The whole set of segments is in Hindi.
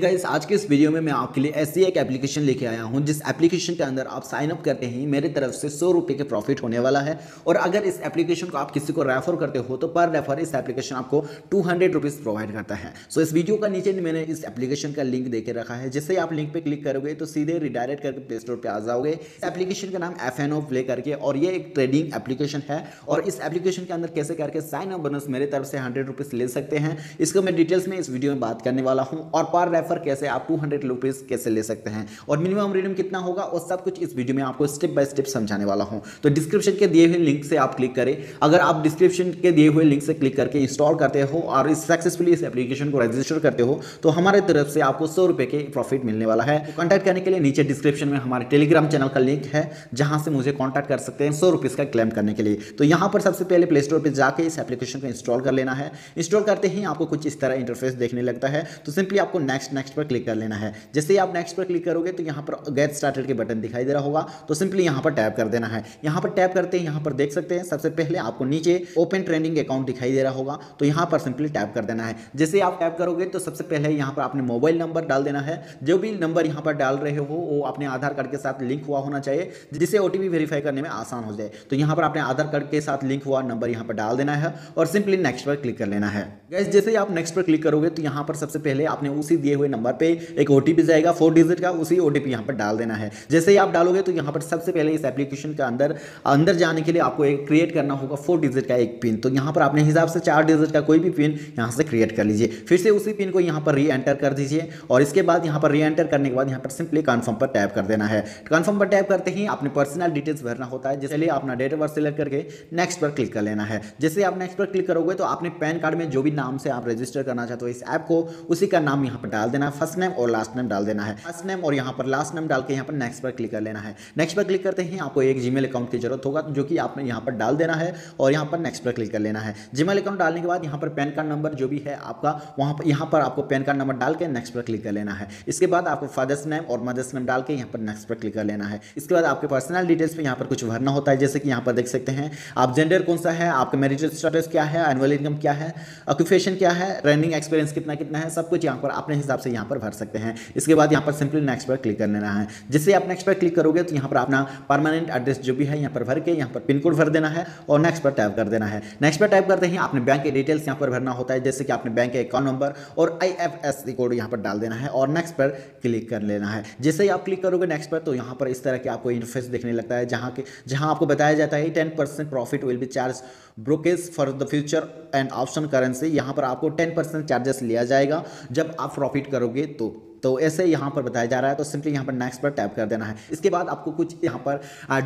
गाइस आज के इस वीडियो में मैं आपके लिए ऐसी एक एप्लीकेशन लेके आया हूँ जिस एप्लीकेशन के अंदर आप साइन अप करते ही मेरे तरफ से सौ रुपये के प्रॉफिट होने वाला है और अगर इस एप्लीकेशन को आप किसी को रेफर करते हो तो पर रेफर इस एप्लीकेशन आपको टू हंड्रेड रुपीज़ प्रोवाइड करता है सो इस वीडियो का नीचे मैंने इस एप्लीकेशन का लिंक देकर रखा है जैसे आप लिंक पर क्लिक करोगे तो सीधे रिडायरेक्ट करके प्ले स्टोर पर आ जाओगे एप्लीकेशन का नाम एफ एन ओ प्ले करके और ये एक ट्रेडिंग एप्लीकेशन है और इस एप्लीकेशन के अंदर कैसे करके साइन अप बोनस मेरे तरफ से हंड्रेड रुपीज़ ले सकते हैं इसको मैं डिटेल्स में इस वीडियो में बात करने वाला हूँ और पर रेफर कैसे आप टू हंड्रेड रुपीज़ कैसे ले सकते हैं और मिनिमम रिडीम कितना होगा और सब कुछ इस वीडियो में आपको स्टेप बाय स्टेप समझाने वाला हूं तो डिस्क्रिप्शन के दिए हुए लिंक से आप क्लिक करें अगर आप डिस्क्रिप्शन के दिए हुए लिंक से क्लिक करके इंस्टॉल करते हो और इस सक्सेसफुली इस एप्लीकेशन को रजिस्टर करते हो तो हमारे तरफ से आपको सौ रुपए के प्रॉफिट मिलने वाला है तो कॉन्टैक्ट करने के लिए नीचे डिस्क्रिप्शन में हमारे टेलीग्राम चैनल का लिंक है जहां से मुझे कॉन्टैक्ट कर सकते हैं सौ रुपीज़ का क्लेम करने के लिए तो यहां पर सबसे पहले प्ले स्टोर पर जाकर इस एप्लीकेशन को इंस्टॉल कर लेना है इंस्टॉल करते ही आपको कुछ इस तरह इंटरफेस देखने लगता है तो सिंपली आपको नेक्स्ट नेक्स्ट नेक्स्ट पर क्लिक कर लेना है जैसे ही आप नेक्स्ट पर क्लिक करोगे तो यहाँ पर गेट स्टार्टेड के बटन दिखाई दे रहा होगा तो सिंपली यहाँ पर टैप कर देना है यहाँ पर टैप करते हैं यहाँ पर देख सकते हैं सबसे पहले आपको नीचे ओपन ट्रेनिंग अकाउंट दिखाई दे रहा होगा तो यहाँ पर सिंपली टैप कर देना है जैसे आप टैप करोगे तो सबसे पहले यहाँ पर आपने मोबाइल नंबर डाल देना है जो भी नंबर यहाँ पर डाल रहे हो वो अपने आधार कार्ड के साथ लिंक हुआ होना चाहिए जिससे ओ वेरीफाई करने में आसान हो जाए तो यहाँ पर अपने आधार कार्ड के साथ लिंक हुआ नंबर यहाँ पर डाल देना है और सिंपली नेक्स्ट पर क्लिक कर लेना है गैस जैसे ही आप नेक्स्ट पर क्लिक करोगे तो यहाँ पर सबसे पहले आपने उसी दिए हुए नंबर पर एक ओ जाएगा फोर डिजिट का उसी ओ यहाँ पर डाल देना है जैसे ही आप डालोगे तो यहाँ पर सबसे पहले इस एप्लीकेशन के अंदर अंदर जाने के लिए आपको एक क्रिएट करना होगा फोर डिजिट का एक पिन तो यहाँ पर अपने हिसाब से चार डिजिट का कोई भी पिन यहाँ से क्रिएट कर लीजिए फिर से उसी पिन को यहाँ पर री एंटर कर दीजिए और इसके बाद यहाँ पर री एंटर करने के बाद यहाँ पर सिंपली कन्फर्म पर टैप कर देना है कन्फर्म पर टैप करते ही अपने पर्सनल डिटेल्स भरना होता है जिसके लिए अपना डेट ऑफ बर्थ सिलेक्ट करके नेक्स्ट पर क्लिक कर लेना है जैसे आप नेक्स्ट पर क्लिक करोगे तो अपने पैन कार्ड में जो भी नाम से आप रजिस्टर करना चाहते हो इस ऐप को उसी का नाम यहाँ पर डाल देना है फर्स्ट नेम और लास्ट नेम डाल देना है फर्स्ट नेम और यहाँ पर लास्ट नेम डाल के यहाँ पर नेक्स्ट पर क्लिक कर लेना है नेक्स्ट पर क्लिक करते ही आपको एक जी अकाउंट की जरूरत होगा जो कि आपने यहाँ पर डाल देना है और यहाँ पर नेक्स्ट पर क्लिक कर लेना है जी अकाउंट डालने के बाद यहाँ पर पैन कार्ड नंबर जो भी है आपका वहाँ पर यहाँ पर आपको पैन कार्ड नंबर डाल के नेक्स्ट पर क्लिक कर लेना है इसके बाद आपको फादर्स नेम और मदर्स नेम डाल के यहाँ पर नेक्स्ट पर क्लिक कर लेना है इसके बाद आपके पर्सनल डिटेल्स पर यहाँ पर कुछ भरना होता है जैसे कि यहाँ पर देख सकते हैं आप जेंडर कौन सा है आपका मैरिज स्टेटस क्या है एनुअल इनकम क्या है ऑक्यूपेशन क्या है रनिंग एक्सपीरियंस कितना कितना है सब कुछ यहाँ पर अपने हिसाब हिसाब से यहाँ पर भर सकते हैं इसके बाद यहाँ पर सिंपली नेक्स्ट पर क्लिक कर लेना है जिससे आप नेक्स्ट पर क्लिक करोगे तो यहाँ पर अपना परमानेंट एड्रेस जो भी है यहाँ पर भर के यहाँ पर पिन कोड भर देना है और नेक्स्ट पर टैप कर देना है नेक्स्ट पर टाइप करते ही आपने बैंक के डिटेल्स यहाँ पर भरना होता है जैसे कि आपने बैंक के अकाउंट नंबर और आई कोड यहाँ पर डाल देना है और नेक्स्ट पर क्लिक कर लेना है जैसे ही आप क्लिक करोगे नेक्स्ट पर तो यहाँ पर इस तरह के आपको इंटरफेस देखने लगता है जहाँ के जहाँ आपको बताया जाता है ten percent profit will be charge brokerage for the future and option currency यहाँ पर आपको टेन परसेंट चार्जेस लिया जाएगा जब आप प्रॉफिट प्रॉफिट करोगे तो तो ऐसे यहाँ पर बताया जा रहा है तो सिंपली यहाँ पर नेक्स्ट पर टैप कर देना है इसके बाद आपको कुछ यहाँ पर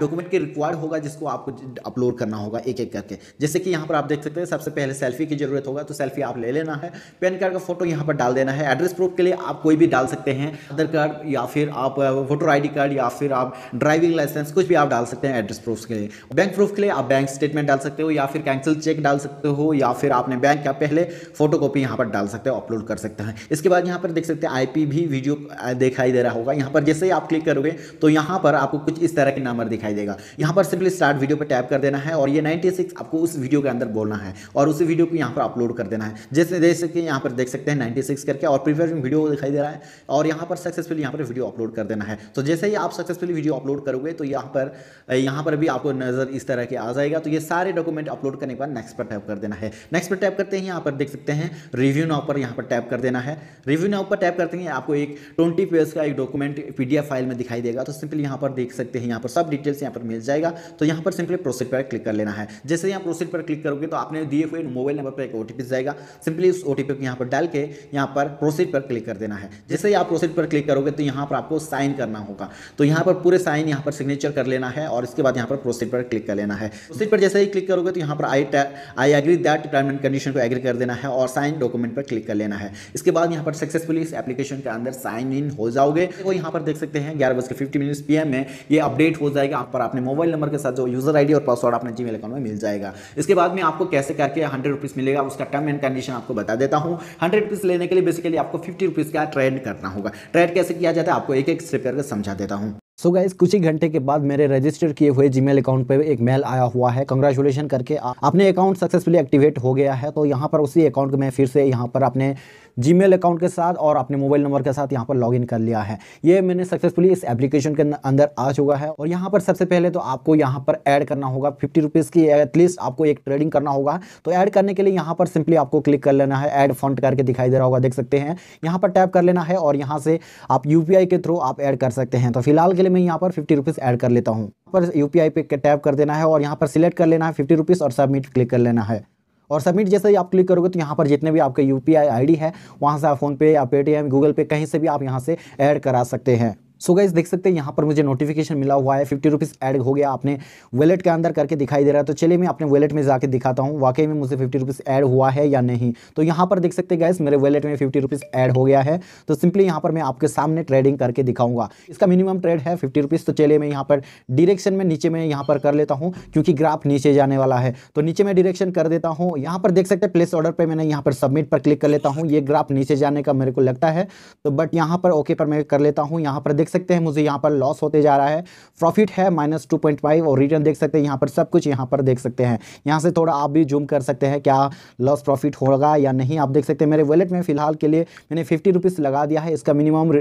डॉक्यूमेंट के रिक्वायर्ड होगा जिसको आपको अपलोड करना होगा एक एक करके जैसे कि यहाँ पर आप देख सकते हैं सबसे पहले सेल्फी की जरूरत होगा तो सेल्फी आप ले लेना है पैन कार्ड का फोटो यहाँ पर डाल देना है एड्रेस प्रूफ के लिए आप कोई भी डाल सकते हैं आधार कार्ड या फिर आप वोटर आई कार्ड या फिर आप ड्राइविंग लाइसेंस कुछ भी आप डाल सकते हैं एड्रेस प्रूफ के लिए बैंक प्रूफ के लिए आप बैंक स्टेटमेंट डाल सकते हो या फिर कैंसिल चेक डाल सकते हो या फिर आपने बैंक का पहले फोटो कॉपी यहाँ पर डाल सकते हो अपलोड कर सकते हैं इसके बाद यहाँ पर देख सकते हैं आई भी भी वीडियो दिखाई दे रहा होगा यहाँ पर जैसे ही आप क्लिक करोगे तो यहाँ पर आपको कुछ इस तरह के नंबर दिखाई देगा यहाँ पर सिंपली स्टार्ट वीडियो पर टैप कर देना है और ये 96 आपको उस वीडियो के अंदर बोलना है और उस वीडियो को यहाँ पर अपलोड कर देना है जैसे जैसे कि यहाँ पर देख सकते हैं नाइन्टी करके और प्रीवियस वीडियो दिखाई दे रहा है और यहाँ पर सक्सेसफुल यहाँ पर वीडियो अपलोड कर देना है तो जैसे ही आप सक्सेसफुल वीडियो अपलोड करोगे तो यहाँ पर यहाँ पर भी आपको नज़र इस तरह के आ जाएगा तो ये सारे डॉक्यूमेंट अपलोड करने के बाद नेक्स्ट पर टैप कर देना है नेक्स्ट पर टैप करते हैं यहाँ पर देख सकते हैं रिव्यू नाव पर यहाँ पर टैप कर देना है रिव्यू नाव पर टैप करते हैं आपको एक ट्वेंटी पेज का एक डॉक्यूमेंट पी फाइल में दिखाई देगा तो सिंपली यहाँ पर देख सकते हैं यहाँ पर सब डिटेल्स यहाँ पर मिल जाएगा तो यहाँ पर सिंपली प्रोसीड पर क्लिक कर लेना है जैसे यहाँ प्रोसीड पर क्लिक करोगे तो आपने दिए हुए मोबाइल नंबर पर एक ओ जाएगा सिंपली उस ओ को यहाँ पर डाल के यहाँ पर प्रोसीड पर क्लिक कर देना है जैसे ही आप प्रोसीड पर क्लिक करोगे तो यहाँ पर आपको साइन करना होगा तो यहाँ पर पूरे साइन यहाँ पर सिग्नेचर कर लेना है और इसके बाद यहाँ पर प्रोसीड पर क्लिक कर लेना है प्रोसीड पर जैसे ही क्लिक करोगे तो यहाँ पर I I agree that term and condition को एग्री कर देना है और साइन डॉक्यूमेंट पर क्लिक कर लेना है इसके बाद यहाँ पर सक्सेसफुली इस एप्लीकेशन का अंदर साइन इन हो जाओगे तो यहाँ पर देख सकते हैं ग्यारह बज के फिफ्टी मिनट पी एम में ये अपडेट हो जाएगा आप पर अपने मोबाइल नंबर के साथ जो यूजर आईडी और पासवर्ड अपने जी अकाउंट में मिल जाएगा इसके बाद में आपको कैसे करके हंड्रेड रुपीज़ मिलेगा उसका टर्म एंड कंडीशन आपको बता देता हूँ हंड्रेड रुपीज़ लेने के लिए बेसिकली आपको फिफ्टी रुपीज़ का ट्रेड करना होगा ट्रेड कैसे किया जाता है आपको एक एक स्टेप करके समझा देता हूँ सो so गाइज कुछ ही घंटे के बाद मेरे रजिस्टर किए हुए जीमेल अकाउंट पे एक मेल आया हुआ है कंग्रेचुलेशन करके अपने अकाउंट सक्सेसफुली एक्टिवेट हो गया है तो यहाँ पर उसी अकाउंट में फिर से यहाँ पर अपने जीमेल अकाउंट के साथ और अपने मोबाइल नंबर के साथ यहाँ पर लॉग कर लिया है ये मैंने सक्सेसफुली इस एप्लीकेशन के अंदर आ चुका है और यहाँ पर सबसे पहले तो आपको यहाँ पर ऐड करना होगा फिफ्टी रुपीज़ की एटलीस्ट आपको एक ट्रेडिंग करना होगा तो ऐड करने के लिए यहाँ पर सिंपली आपको क्लिक कर लेना है ऐड फंड करके दिखाई दे रहा होगा देख सकते हैं यहाँ पर टैप कर लेना है और यहाँ से आप यू के थ्रू आप ऐड कर सकते हैं तो फिलहाल के लिए मैं यहाँ पर फिफ्टी रुपीज़ ऐड कर लेता हूँ पर यू पे टैप कर देना है और यहाँ पर सिलेक्ट कर लेना है फिफ्टी रुपीज़ और सबमिट क्लिक कर लेना है और सबमिट जैसे ही आप क्लिक करोगे तो यहाँ पर जितने भी आपके यू पी है वहाँ से आप फ़ोनपे या पेटीएम गूगल पे कहीं से भी आप यहाँ से ऐड करा सकते हैं सो so गाइज देख सकते हैं यहाँ पर मुझे नोटिफिकेशन मिला हुआ है फिफ्टी रुपीज़ एड हो गया आपने वॉलेट के अंदर करके दिखाई दे रहा है तो चलिए मैं अपने वॉलेट में जाके दिखाता हूँ वाकई में मुझे फिफ्टी रुपीज़ एड हुआ है या नहीं तो यहाँ पर देख सकते हैं गाइज मेरे वॉलेट में फिफ्टी रुपीज़ एड हो गया है तो सिंपली यहाँ पर मैं आपके सामने ट्रेडिंग करके दिखाऊंगा इसका मिनिमम ट्रेड है फिफ्टी रुपीज़ तो चलिए मैं यहाँ पर डिरेक्शन में नीचे में यहाँ पर कर लेता हूँ क्योंकि ग्राफ नीचे जाने वाला है तो नीचे में डिरेक्शन कर देता हूँ यहाँ पर देख सकते हैं प्लेस ऑर्डर पर मैंने यहाँ पर सबमिट पर क्लिक कर लेता हूँ ये ग्राफ नीचे जाने का मेरे को लगता है तो बट यहाँ पर ओके पर मैं कर लेता हूँ यहाँ पर देख सकते हैं मुझे यहाँ पर लॉस होते जा रहा है प्रॉफिट है माइनस टू पॉइंट फाइव और रिटर्न देख सकते हैं यहाँ पर सब कुछ यहाँ पर देख सकते हैं यहाँ से थोड़ा आप भी जूम कर सकते हैं क्या लॉस प्रॉफिट होगा या नहीं आप देख सकते हैं मेरे वॉलेट में फिलहाल के लिए मैंने फिफ्टी रुपीज़ लगा दिया है इसका मिनिमम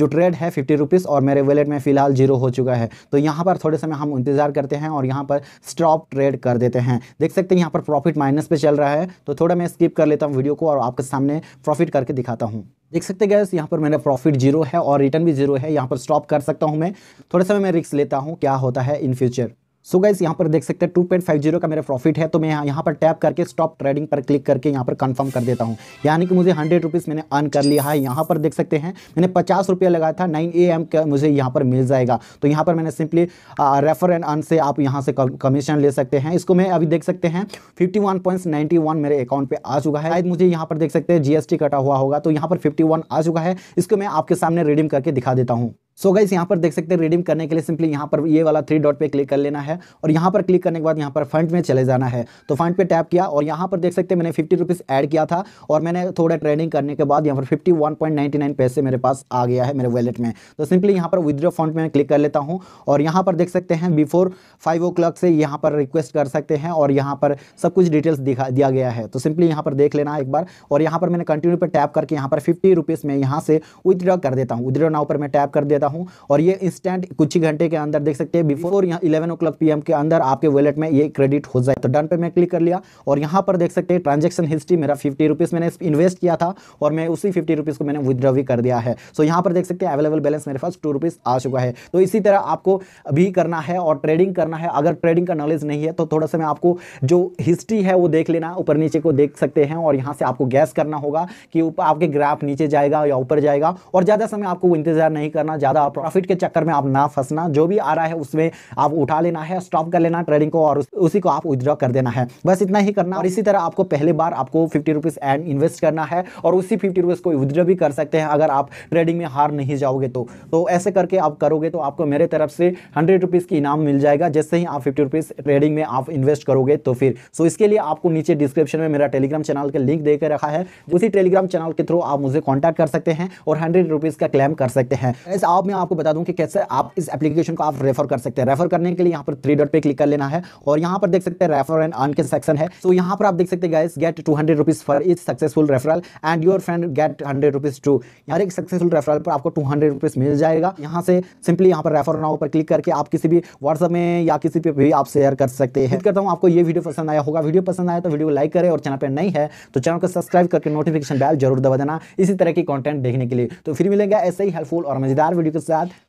जो ट्रेड है फिफ्टी रुपीज़ और मेरे वॉलेट में फिलहाल जीरो हो चुका है तो यहाँ पर थोड़े समय हम इंतज़ार करते हैं और यहाँ पर स्टॉप ट्रेड कर देते हैं देख सकते हैं यहाँ पर प्रॉफिट माइनस पर चल रहा है तो थोड़ा मैं स्किप कर लेता हूँ वीडियो को और आपके सामने प्रॉफिट करके दिखाता हूँ देख सकते गैस यहाँ पर मेरा प्रॉफिट जीरो है और रिटर्न भी जीरो है यहाँ पर स्टॉप कर सकता हूँ मैं थोड़े समय मैं रिस्क लेता हूँ क्या होता है इन फ्यूचर सो गाइस यहाँ पर देख सकते हैं टू पॉइंट फाइव जीरो का मेरा प्रॉफिट है तो मैं यहाँ पर टैप करके स्टॉप ट्रेडिंग पर क्लिक करके यहाँ पर कंफर्म कर देता हूँ यानी कि मुझे हंड्रेड रुपीज़ मैंने अर्न कर लिया है यहाँ पर देख सकते हैं मैंने पचास रुपया लगाया था नाइन ए एम का मुझे यहाँ पर मिल जाएगा तो यहाँ पर मैंने सिंपली रेफर एंड अर्न से आप यहाँ से कमीशन ले सकते हैं इसको मैं अभी देख सकते हैं फिफ्टी वन पॉइंट वन मेरे अकाउंट पर आ चुका है शायद मुझे यहाँ पर देख सकते हैं जी कटा हुआ होगा तो यहाँ पर फिफ्टी वन आ चुका है इसको मैं आपके सामने रिडीम करके दिखा देता हूँ सो गाइस यहाँ पर देख सकते हैं रिडीम करने के लिए सिंपली यहाँ पर ये वाला थ्री डॉट पे क्लिक कर लेना है और यहाँ पर क्लिक करने के बाद यहाँ पर फंड में चले जाना है तो फंड पे टैप किया और यहाँ पर देख सकते हैं मैंने फिफ्टी रुपीज़ ऐड किया था और मैंने थोड़ा ट्रेडिंग करने के बाद यहाँ पर fifty one point ninety nine पैसे मेरे पास आ गया है मेरे वैलेट में तो सिंपली यहाँ पर विद्रो फंड में क्लिक कर लेता हूँ और यहाँ पर देख सकते हैं बिफोर फाइव ओ क्लॉक से यहाँ पर रिक्वेस्ट कर सकते हैं और यहाँ पर सब कुछ डिटेल्स दिखा दिया गया है तो सिंपली यहाँ पर देख लेना एक बार और यहाँ पर मैंने कंटिन्यू पर टैप करके यहाँ पर फिफ्टी रुपीज़ में यहाँ से विद्रॉ कर देता हूँ विदड्रॉ नाव पर मैं टैप कर देता देता हूं और ये इंस्टेंट कुछ ही घंटे के अंदर देख सकते हैं बिफोर यहाँ इलेवन ओ क्लॉक के अंदर आपके वॉलेट में ये क्रेडिट हो जाए तो डन पे मैं क्लिक कर लिया और यहां पर देख सकते हैं ट्रांजेक्शन हिस्ट्री मेरा फिफ्टी रुपीज़ मैंने इन्वेस्ट किया था और मैं उसी फिफ्टी रुपीज़ को मैंने विद्रॉ भी कर दिया है सो so, यहाँ पर देख सकते हैं अवेलेबल बैलेंस मेरे पास टू रुपीज़ आ चुका है तो इसी तरह आपको भी करना है और ट्रेडिंग करना है अगर ट्रेडिंग का नॉलेज नहीं है तो थोड़ा सा मैं आपको जो हिस्ट्री है वो देख लेना ऊपर नीचे को देख सकते हैं और यहां से आपको गैस करना होगा कि आपके ग्राफ नीचे जाएगा या ऊपर जाएगा और ज़्यादा समय आपको इंतजार नहीं करना ज़्यादा प्रॉफिट के चक्कर में आप ना फंसना जो भी आ रहा है उसमें आप उठा लेना है स्टॉप कर लेना ट्रेडिंग को और उसी को आप विद्रॉ कर देना है बस इतना ही करना और इसी तरह आपको पहली बार आपको फिफ्टी रुपीज़ एंड इन्वेस्ट करना है और उसी फिफ्टी रुपीज़ को विद्रॉ भी कर सकते हैं अगर आप ट्रेडिंग में हार नहीं जाओगे तो, तो ऐसे करके आप करोगे तो आपको मेरे तरफ से हंड्रेड रुपीज़ की इनाम मिल जाएगा जैसे ही आप फिफ्टी रुपीज़ ट्रेडिंग में आप इन्वेस्ट करोगे तो फिर सो इसके लिए आपको नीचे डिस्क्रिप्शन में मेरा टेलीग्राम चैनल का लिंक देकर रखा है उसी टेलीग्राम चैनल के थ्रू आप मुझे कॉन्टैक्ट कर सकते हैं और हंड्रेड रुपीज़ का क्लेम कर सकते हैं आप अब मैं आपको बता दूं कि कैसे आप इस एप्लीकेशन को आप रेफर कर सकते हैं रेफर करने के लिए यहाँ पर थ्री डॉट पे क्लिक कर लेना है और यहाँ पर देख सकते हैं रेफर एंड अर्न के सेक्शन है तो यहाँ पर आप देख सकते हैं guys get two hundred rupees for is successful referral and your friend get hundred rupees too यार एक सक्सेसफुल रेफरल पर आपको टू हंड्रेड रुपीज मिल जाएगा यहाँ से सिंपली यहाँ पर रेफर नाउ पर क्लिक करके आप किसी भी व्हाट्सअप में या किसी पर भी आप शेयर कर सकते हैं करता हूँ आपको ये वीडियो पसंद आया होगा वीडियो पसंद आया तो वीडियो को लाइक करें और चैनल पर नहीं है तो चैनल को सब्सक्राइब करके नोटिफिकेशन बैल जरूर दबा देना इसी तरह की कॉन्टेंट देखने के लिए तो फिर मिलेगा ऐसे ही हेल्पफुल और मजेदार वीडियो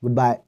Goodbye.